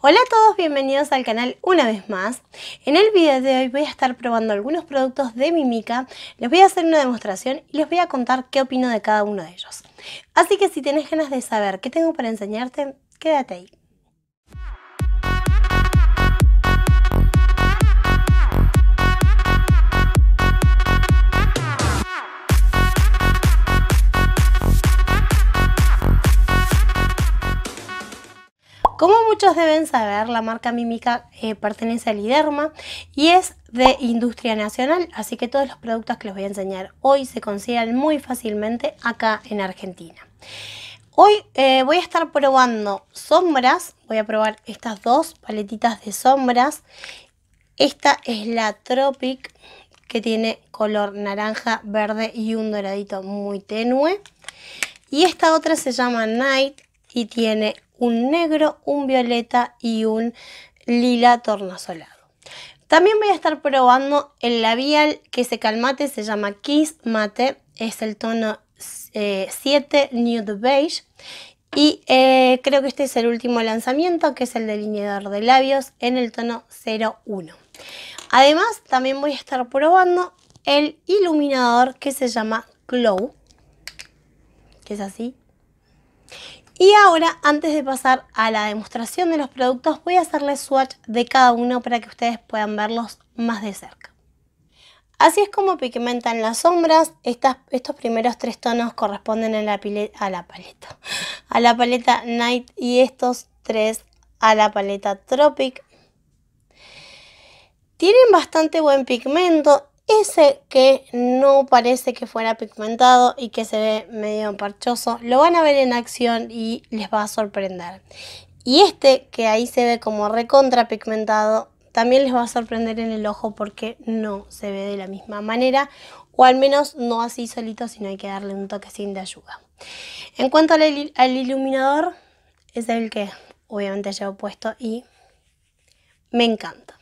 Hola a todos, bienvenidos al canal una vez más. En el video de hoy voy a estar probando algunos productos de Mimika les voy a hacer una demostración y les voy a contar qué opino de cada uno de ellos. Así que si tenés ganas de saber qué tengo para enseñarte, quédate ahí. Como muchos deben saber, la marca Mímica eh, pertenece a Liderma y es de industria nacional, así que todos los productos que les voy a enseñar hoy se consideran muy fácilmente acá en Argentina. Hoy eh, voy a estar probando sombras, voy a probar estas dos paletitas de sombras. Esta es la Tropic, que tiene color naranja, verde y un doradito muy tenue. Y esta otra se llama Night y tiene un negro, un violeta y un lila tornasolado. También voy a estar probando el labial que se calmate, se llama Kiss Mate, es el tono 7 eh, Nude Beige. Y eh, creo que este es el último lanzamiento, que es el delineador de labios en el tono 01. Además, también voy a estar probando el iluminador que se llama Glow, que es así, y ahora, antes de pasar a la demostración de los productos, voy a hacerle swatch de cada uno para que ustedes puedan verlos más de cerca. Así es como pigmentan las sombras. estos primeros tres tonos corresponden la, a la paleta. A la paleta Night y estos tres a la paleta Tropic. Tienen bastante buen pigmento. Ese que no parece que fuera pigmentado y que se ve medio parchoso, lo van a ver en acción y les va a sorprender. Y este que ahí se ve como recontra pigmentado, también les va a sorprender en el ojo porque no se ve de la misma manera o al menos no así solito, sino hay que darle un toque sin de ayuda. En cuanto al, al iluminador, es el que obviamente llevo puesto y me encanta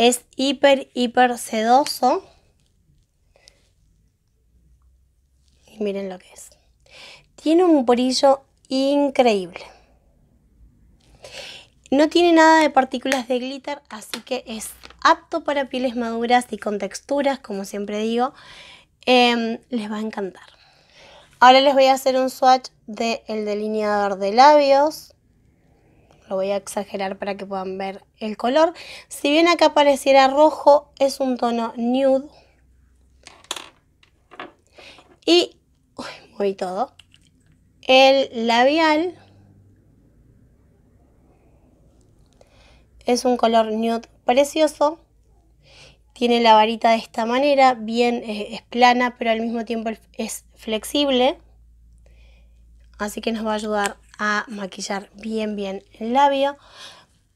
es hiper, hiper sedoso. Y miren lo que es. Tiene un brillo increíble. No tiene nada de partículas de glitter, así que es apto para pieles maduras y con texturas, como siempre digo. Em, les va a encantar. Ahora les voy a hacer un swatch del el delineador de labios lo voy a exagerar para que puedan ver el color. Si bien acá pareciera rojo, es un tono nude. Y, uy, todo. El labial es un color nude precioso. Tiene la varita de esta manera, bien eh, es plana, pero al mismo tiempo es flexible. Así que nos va a ayudar a maquillar bien bien el labio.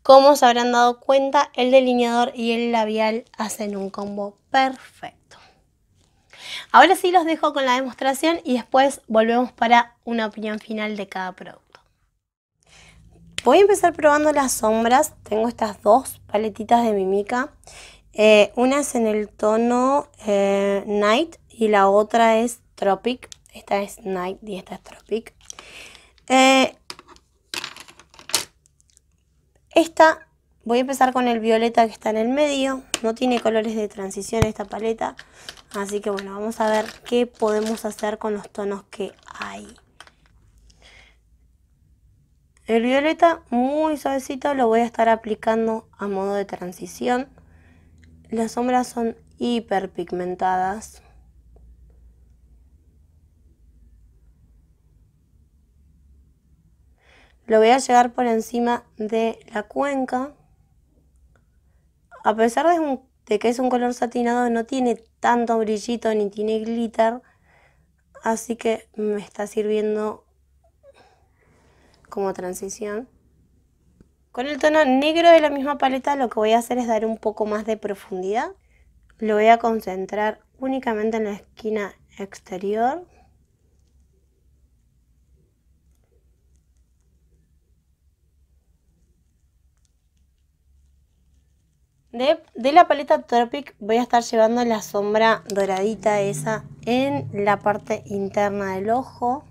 Como se habrán dado cuenta, el delineador y el labial hacen un combo perfecto. Ahora sí los dejo con la demostración y después volvemos para una opinión final de cada producto. Voy a empezar probando las sombras. Tengo estas dos paletitas de Mimica. Eh, una es en el tono eh, Night y la otra es Tropic. Esta es Night y esta es Tropic. Eh, esta, voy a empezar con el violeta que está en el medio. No tiene colores de transición esta paleta. Así que bueno, vamos a ver qué podemos hacer con los tonos que hay. El violeta muy suavecito lo voy a estar aplicando a modo de transición. Las sombras son hiper pigmentadas. Lo voy a llegar por encima de la cuenca. A pesar de, de que es un color satinado, no tiene tanto brillito ni tiene glitter. Así que me está sirviendo como transición. Con el tono negro de la misma paleta lo que voy a hacer es dar un poco más de profundidad. Lo voy a concentrar únicamente en la esquina exterior. De, la paleta Tropic voy a estar llevando la sombra doradita esa en la parte interna del ojo.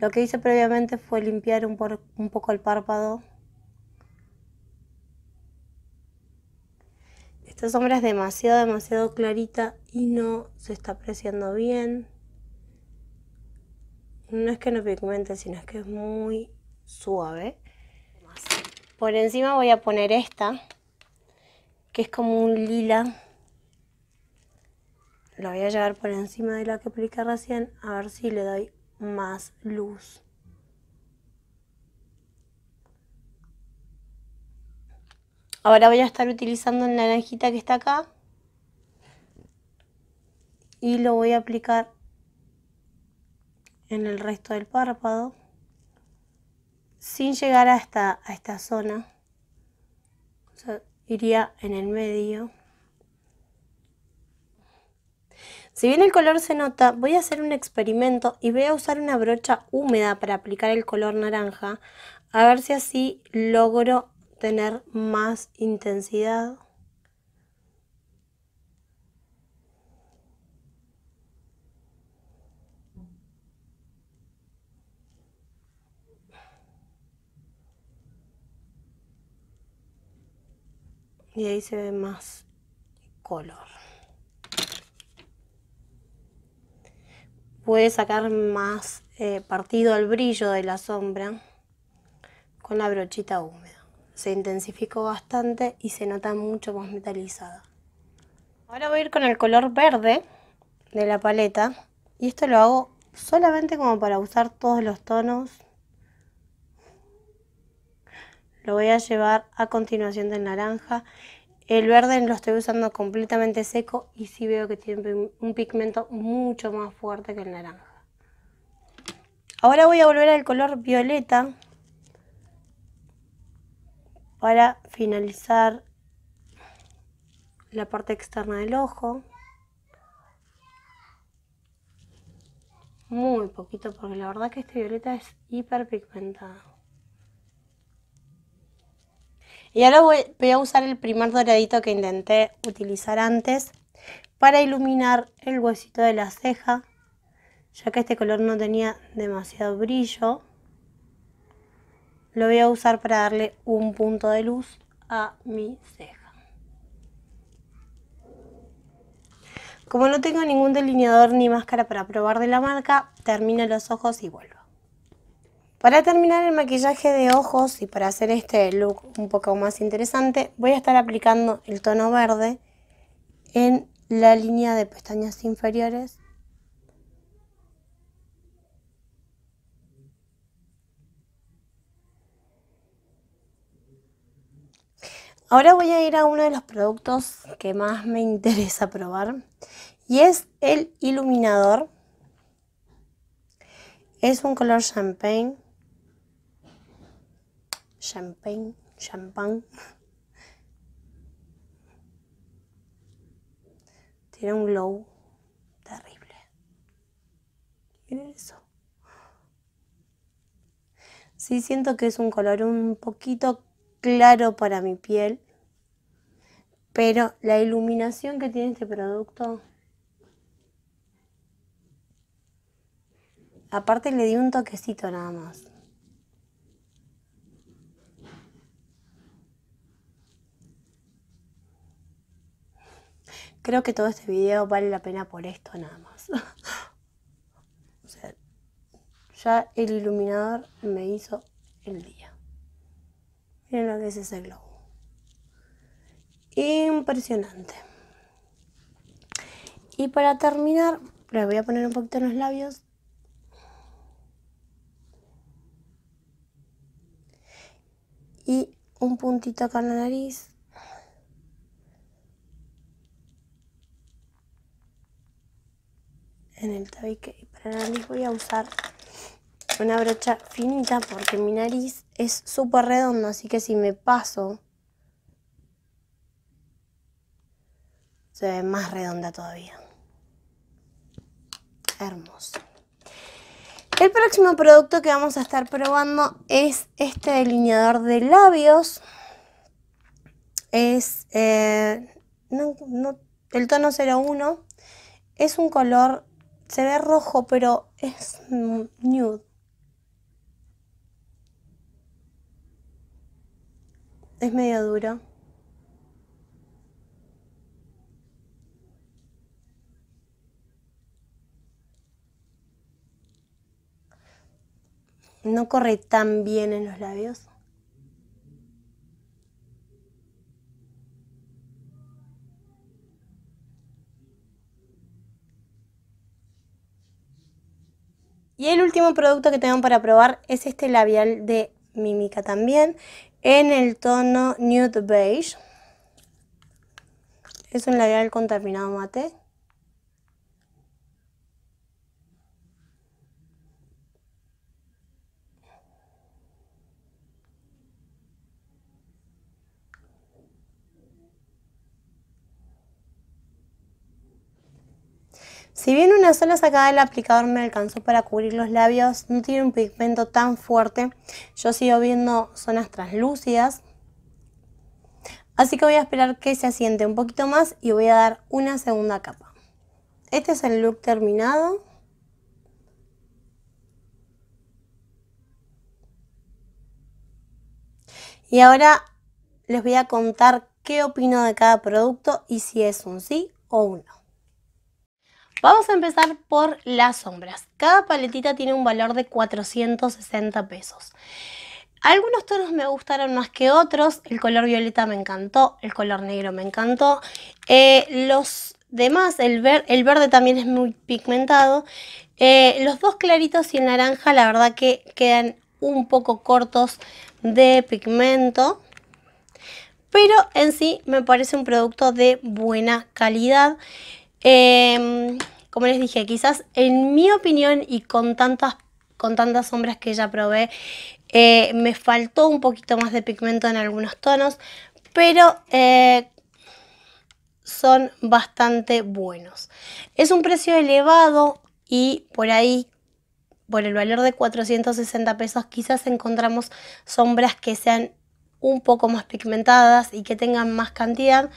Lo que hice previamente fue limpiar un, un poco el párpado. Esta sombra es demasiado, demasiado clarita y no se está apreciando bien. No es que no pigmente, sino es que es muy suave. Por encima voy a poner esta, que es como un lila. lo voy a llevar por encima de la que apliqué recién, a ver si le doy más luz. Ahora voy a estar utilizando el naranjita que está acá. Y lo voy a aplicar en el resto del párpado. Sin llegar hasta a esta zona iría en el medio. Si bien el color se nota, voy a hacer un experimento y voy a usar una brocha húmeda para aplicar el color naranja, a ver si así logro tener más intensidad. y ahí se ve más color puede sacar más eh, partido al brillo de la sombra con la brochita húmeda se intensificó bastante y se nota mucho más metalizada ahora voy a ir con el color verde de la paleta y esto lo hago solamente como para usar todos los tonos lo voy a llevar a continuación del naranja. El verde lo estoy usando completamente seco y sí veo que tiene un pigmento mucho más fuerte que el naranja. Ahora voy a volver al color violeta para finalizar la parte externa del ojo. Muy poquito porque la verdad que este violeta es hiper pigmentado. Y ahora voy, a usar el primer doradito que intenté utilizar antes para iluminar el huesito de la ceja, ya que este color no tenía demasiado brillo. Lo voy a usar para darle un punto de luz a mi ceja. Como no tengo ningún delineador ni máscara para probar de la marca, termino los ojos y vuelvo. Para terminar el maquillaje de ojos y para hacer este look un poco más interesante, voy a estar aplicando el tono verde en la línea de pestañas inferiores. Ahora voy a ir a uno de los productos que más me interesa probar y es el iluminador. Es un color champagne champagne, champán. Tiene un glow terrible. Miren eso. Sí siento que es un color un poquito claro para mi piel. Pero la iluminación que tiene este producto... Aparte le di un toquecito nada más. Creo que todo este video vale la pena por esto nada más. ya el iluminador me hizo el día. Miren lo que es ese globo. Impresionante. Y para terminar, les voy a poner un poquito en los labios. Y un puntito acá en la nariz. el tabique. para la nariz voy a usar una brocha finita porque mi nariz es súper redonda, así que si me paso se ve más redonda todavía. Hermoso. El próximo producto que vamos a estar probando es este delineador de labios. Es eh, el tono 01. Es un color se ve rojo, pero es nude. Es medio duro. No corre tan bien en los labios. Y el último producto que tengo para probar es este labial de Mímica también, en el tono Nude Beige. Es un labial contaminado mate. Si bien una sola sacada del aplicador me alcanzó para cubrir los labios, no tiene un pigmento tan fuerte. Yo sigo viendo zonas translúcidas. Así que voy a esperar que se asiente un poquito más y voy a dar una segunda capa. Este es el look terminado. Y ahora les voy a contar qué opino de cada producto y si es un sí o un no. Vamos a empezar por las sombras. Cada paletita tiene un valor de 460 pesos. Algunos tonos me gustaron más que otros. El color violeta me encantó, el color negro me encantó. Eh, los demás, el, verde también es muy pigmentado. Eh, los dos claritos y el naranja, la verdad que quedan un poco cortos de pigmento. Pero en sí me parece un producto de buena calidad. Em, como les dije, quizás en mi opinión y con tantas, con tantas sombras que ya probé, eh, me faltó un poquito más de pigmento en algunos tonos, pero eh, son bastante buenos. Es un precio elevado y por ahí, por el valor de 460 pesos, quizás encontramos sombras que sean un poco más pigmentadas y que tengan más cantidad,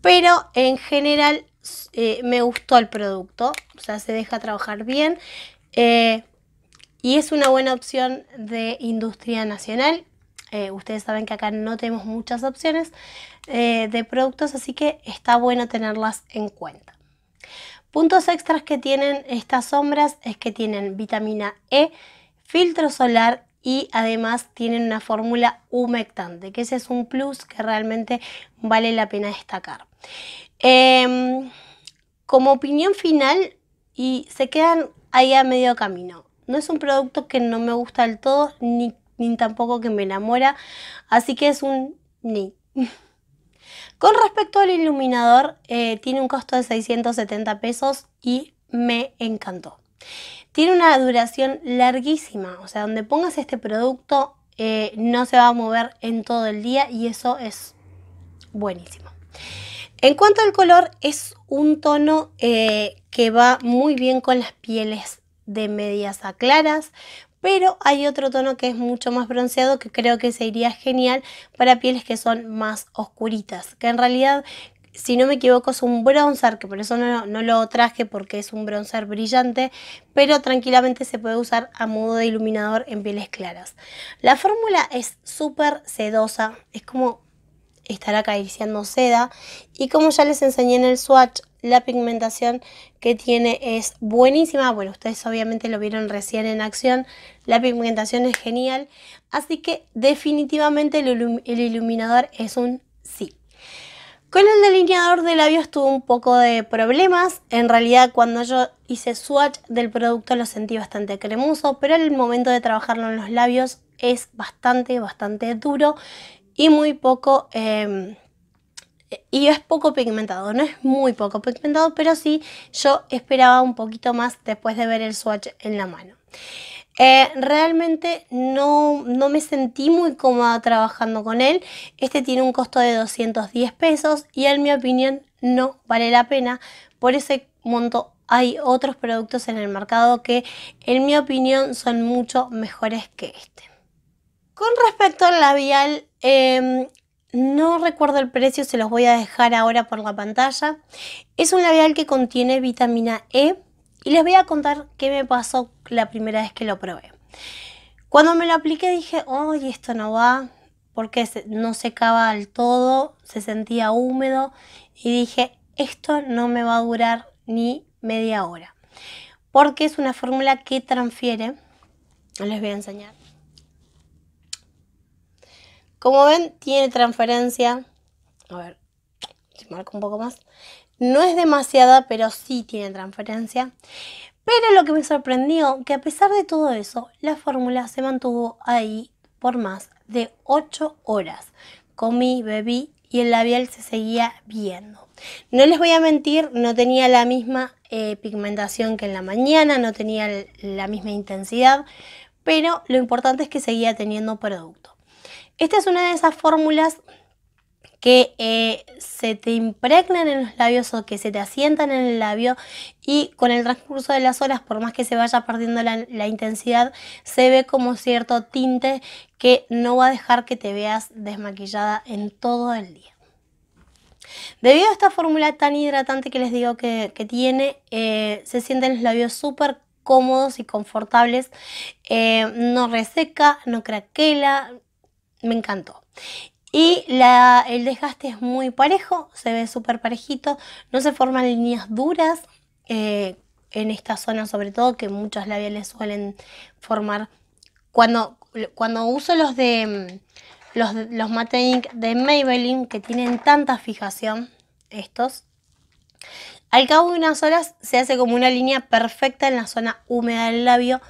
pero en general eh, me gustó el producto, o sea, se deja trabajar bien. Eh, y es una buena opción de industria nacional. Eh, ustedes saben que acá no tenemos muchas opciones de productos, así que está bueno tenerlas en cuenta. Puntos extras que tienen estas sombras es que tienen vitamina E, filtro solar y además tienen una fórmula humectante, que ese es un plus que realmente vale la pena destacar. Em, como opinión final, y se quedan ahí a medio camino. No es un producto que no me gusta del todo, ni, tampoco que me enamora, así que es un ni. Con respecto al iluminador, eh, tiene un costo de 670 pesos y me encantó. Tiene una duración larguísima, o sea, donde pongas este producto eh, no se va a mover en todo el día y eso es buenísimo. En cuanto al color, es un tono eh, que va muy bien con las pieles de medias a claras, pero hay otro tono que es mucho más bronceado que creo que sería genial para pieles que son más oscuritas, que en realidad si no me equivoco es un bronzer, que por eso no, no, lo traje porque es un bronzer brillante, pero tranquilamente se puede usar a modo de iluminador en pieles claras. La fórmula es súper sedosa, es como Estará acariciando seda y como ya les enseñé en el swatch la pigmentación que tiene es buenísima bueno ustedes obviamente lo vieron recién en acción la pigmentación es genial así que definitivamente el, iluminador es un sí con el delineador de labios tuve un poco de problemas, en realidad cuando yo hice swatch del producto lo sentí bastante cremoso, pero el momento de trabajarlo en los labios es bastante, bastante duro y muy poco... Em, y es poco pigmentado, no es muy poco pigmentado, pero sí yo esperaba un poquito más después de ver el swatch en la mano. Eh, realmente no, no, me sentí muy cómoda trabajando con él. Este tiene un costo de 210 pesos y en mi opinión no vale la pena. Por ese monto hay otros productos en el mercado que en mi opinión son mucho mejores que este. Con respecto al labial, em, no recuerdo el precio, se los voy a dejar ahora por la pantalla. Es un labial que contiene vitamina E y les voy a contar qué me pasó la primera vez que lo probé. Cuando me lo apliqué dije, ¡ay, esto no va! Porque no secaba al todo, se sentía húmedo y dije, esto no me va a durar ni media hora. Porque es una fórmula que transfiere, les voy a enseñar como ven, tiene transferencia. A ver, si marco un poco más. No es demasiada, pero sí tiene transferencia. Pero lo que me sorprendió, que a pesar de todo eso, la fórmula se mantuvo ahí por más de 8 horas. Comí, bebí y el labial se seguía viendo. No les voy a mentir, no tenía la misma eh, pigmentación que en la mañana, no tenía la misma intensidad, pero lo importante es que seguía teniendo producto. Esta es una de esas fórmulas que eh, se te impregnan en los labios o que se te asientan en el labio y con el transcurso de las horas, por más que se vaya perdiendo la, intensidad, se ve como cierto tinte que no va a dejar que te veas desmaquillada en todo el día. Debido a esta fórmula tan hidratante que les digo que, tiene, eh, se sienten los labios súper cómodos y confortables, eh, no reseca, no craquela, me encantó. Y el desgaste es muy parejo, se ve súper parejito, no se forman líneas duras eh, en esta zona sobre todo, que muchos labiales suelen formar. Cuando, cuando uso los de los, los de Maybelline, que tienen tanta fijación, estos, al cabo de unas horas se hace como una línea perfecta en la zona húmeda del labio,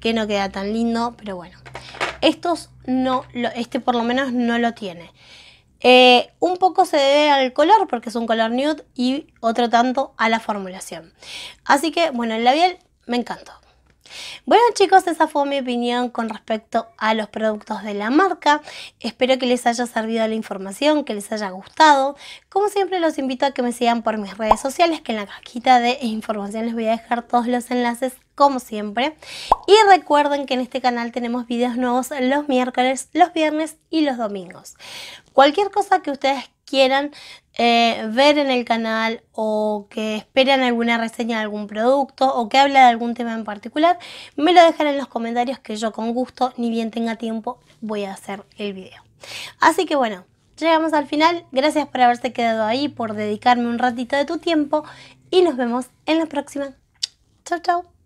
que no queda tan lindo, pero bueno. Estos no, este por lo menos no lo tiene. Eh, un poco se debe al color porque es un color nude y otro tanto a la formulación. Así que bueno, el labial me encantó. Bueno chicos, esa fue mi opinión con respecto a los productos de la marca. Espero que les haya servido la información, que les haya gustado. Como siempre los invito a que me sigan por mis redes sociales, que en la cajita de información les voy a dejar todos los enlaces como siempre. Y recuerden que en este canal tenemos videos nuevos los miércoles, los viernes y los domingos. Cualquier cosa que ustedes quieran eh, ver en el canal o que esperan alguna reseña de algún producto o que habla de algún tema en particular, me lo dejan en los comentarios que yo con gusto, ni bien tenga tiempo, voy a hacer el video. Así que bueno, llegamos al final. Gracias por haberse quedado ahí, por dedicarme un ratito de tu tiempo y nos vemos en la próxima. Chao, chao.